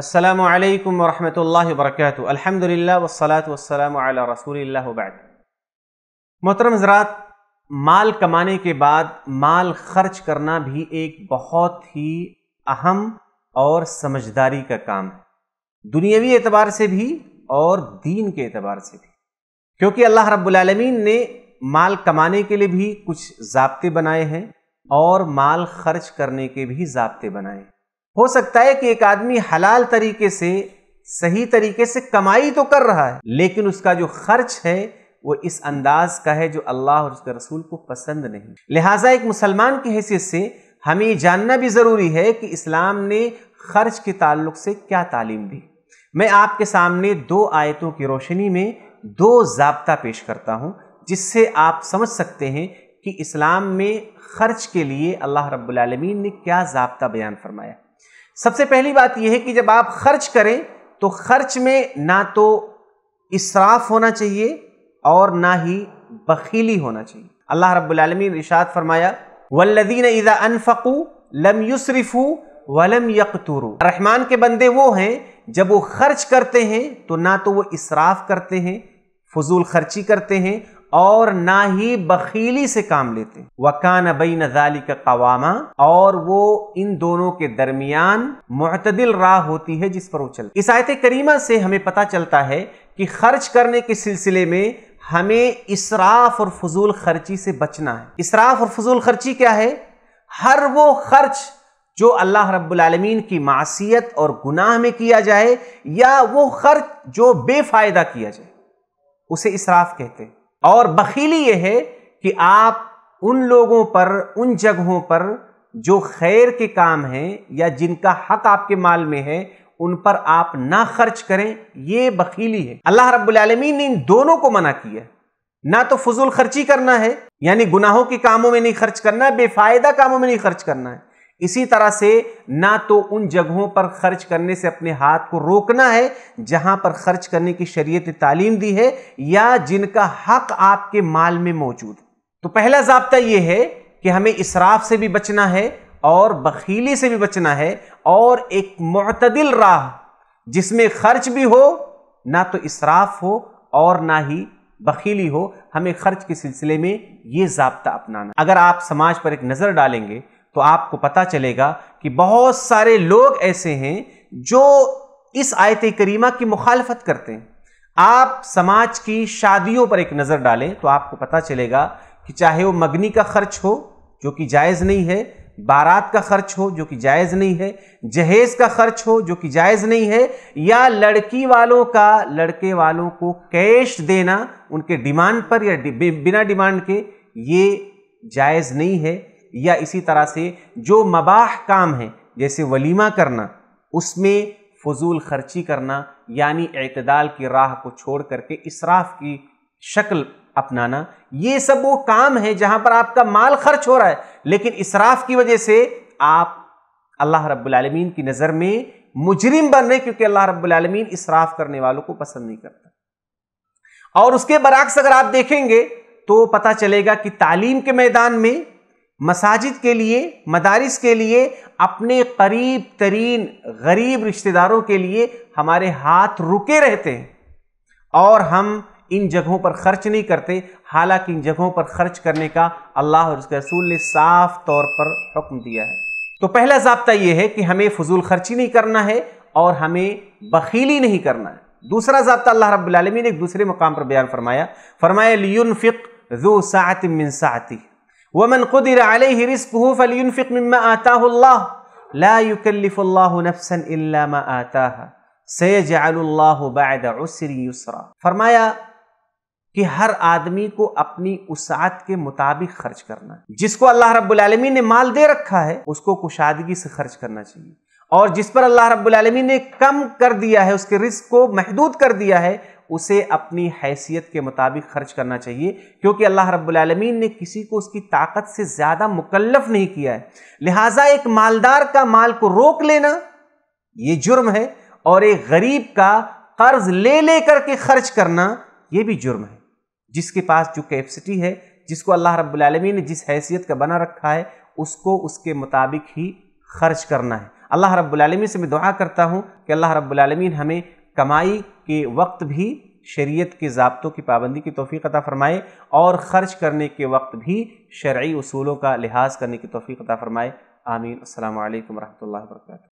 असलम वरहमल वर्क अलहमदिल्ला वसलात वसलम रसूल वबैद मोहतरम ज़रात माल कमाने के बाद माल खर्च करना भी एक बहुत ही अहम और समझदारी का काम है दुनियावी एतबार से भी और दीन के एतबार से भी क्योंकि अल्लाह रब्बुलमीन ने माल कमाने के लिए भी कुछ ज़ाबते बनाए हैं और माल खर्च करने के भी ज़ाबते बनाए हैं हो सकता है कि एक आदमी हलाल तरीके से सही तरीके से कमाई तो कर रहा है लेकिन उसका जो खर्च है वो इस अंदाज का है जो अल्लाह और उसके रसूल को पसंद नहीं लिहाजा एक मुसलमान की हैसियत से हमें जानना भी ज़रूरी है कि इस्लाम ने खर्च के ताल्लुक से क्या तालीम दी मैं आपके सामने दो आयतों की रोशनी में दो जबता पेश करता हूँ जिससे आप समझ सकते हैं कि इस्लाम में खर्च के लिए अल्लाह रब्बुल रबालमीन ने क्या जबता बयान फरमाया सबसे पहली बात यह है कि जब आप खर्च करें तो खर्च में ना तो इसराफ होना चाहिए और ना ही बखीली होना चाहिए अल्लाह ने इशाद फरमाया वल्लदीन इज़ा अनफकू लम युसरफू वलम यकतूरू रहमान के बंदे वो हैं जब वो खर्च करते हैं तो ना तो वो इसराफ करते हैं फजूल खर्ची करते हैं और ना ही बखीली से काम लेते वकान बई नजाली का कवामा और वो इन दोनों के दरमियान मतदिल राह होती है जिस पर वो चलते इस आयत करीमा से हमें पता चलता है कि खर्च करने के सिलसिले में हमें इसराफ और फजूल खर्ची से बचना है इसराफ और फजूल खर्ची क्या है हर वो खर्च जो अल्लाह रब्बुल की मासीत और गुनाह में किया जाए या वो खर्च जो बेफायदा किया जाए उसे इसराफ कहते हैं और बखीली यह है कि आप उन लोगों पर उन जगहों पर जो खैर के काम हैं या जिनका हक आपके माल में है उन पर आप ना खर्च करें ये बखीली है अल्लाह रब्बुल रबालमीन ने इन दोनों को मना किया ना तो फजूल खर्ची करना है यानी गुनाहों के कामों में नहीं खर्च करना है बेफायदा कामों में नहीं खर्च करना है इसी तरह से ना तो उन जगहों पर खर्च करने से अपने हाथ को रोकना है जहां पर खर्च करने की शरीयत तालीम दी है या जिनका हक आपके माल में मौजूद तो पहला जबता यह है कि हमें इसराफ से भी बचना है और बखीली से भी बचना है और एक मतदिल राह जिसमें खर्च भी हो ना तो इसराफ हो और ना ही बखीली हो हमें खर्च के सिलसिले में ये जबता अपनाना अगर आप समाज पर एक नज़र डालेंगे तो आपको पता चलेगा कि बहुत सारे लोग ऐसे हैं जो इस आयत करीमा की मुखालफत करते हैं आप समाज की शादियों पर एक नज़र डालें तो आपको पता चलेगा कि चाहे वो मगनी का खर्च हो जो कि जायज़ नहीं है बारात का खर्च हो जो कि जायज़ नहीं है जहेज़ का खर्च हो जो कि जायज़ नहीं है या लड़की वालों का लड़के वालों को कैश देना उनके डिमांड पर या बिना डिमांड के ये जायज़ नहीं है या इसी तरह से जो मबाह काम है जैसे वलीमा करना उसमें फजूल खर्ची करना यानी अतदाल की राह को छोड़ करके इसराफ की शक्ल अपनाना ये सब वो काम है जहां पर आपका माल खर्च हो रहा है लेकिन इसराफ की वजह से आप अल्लाह रब्बुल की नज़र में मुजरिम बन रहे क्योंकि अल्लाह रब्बुल इसराफ करने वालों को पसंद नहीं करता और उसके बरक्स अगर आप देखेंगे तो पता चलेगा कि तालीम के मैदान में मसाजिद के लिए मदारस के लिए अपने करीब तरीन गरीब रिश्तेदारों के लिए हमारे हाथ रुके रहते हैं और हम इन जगहों पर खर्च नहीं करते हालांकि इन जगहों पर खर्च करने का अल्लाह और उसके रसूल ने साफ तौर पर हुक्म दिया है तो पहला जबता यह है कि हमें फजूल खर्ची नहीं करना है और हमें बखीली नहीं करना है दूसरा जबता अल्लाह रब्लमी ने एक दूसरे मकाम पर बयान फरमाया फरमाया लियन फ़िक जो सात मिन साती ومن قدر عليه رزقه فلينفق مما آتاه الله لا يكلف الله نفسا إلا ما آتاها سيجعل الله بعد عسر يسرا फरमाया कि हर आदमी को अपनी उसात के मुताबिक खर्च करना है जिसको अल्लाह रब्बुल आलमीन ने माल दे रखा है उसको कुशादगी से खर्च करना चाहिए और जिस पर अल्लाह रब्बुल आलमीन ने कम कर दिया है उसके रिस्क को महदूद कर दिया है उसे अपनी हैसियत के मुताबिक खर्च करना चाहिए क्योंकि अल्लाह रब्बुलमीन ने किसी को उसकी ताकत से ज़्यादा मुकल्लफ नहीं किया है लिहाजा एक मालदार का माल को रोक लेना ये जुर्म है और एक गरीब का कर्ज ले ले करके खर्च करना ये भी जुर्म है जिसके पास जो कैपेसिटी है जिसको अल्लाह रब्बुलमीन ने जिस हैसियत का बना रखा है उसको उसके मुताबिक ही खर्च करना है अल्लाह रब्बुलमीन से मैं दुआ करता हूँ कि अल्लाह रब्बुलमीन हमें कमाई के वक्त भी शरीयत के जबतों की पाबंदी की तोफ़ी अता फ़रमाए और ख़र्च करने के वक्त भी शर्य असूलों का लिहाज करने की तोफ़ी अता फ़रमाए आमीन अल्लाम वरहमल वर्का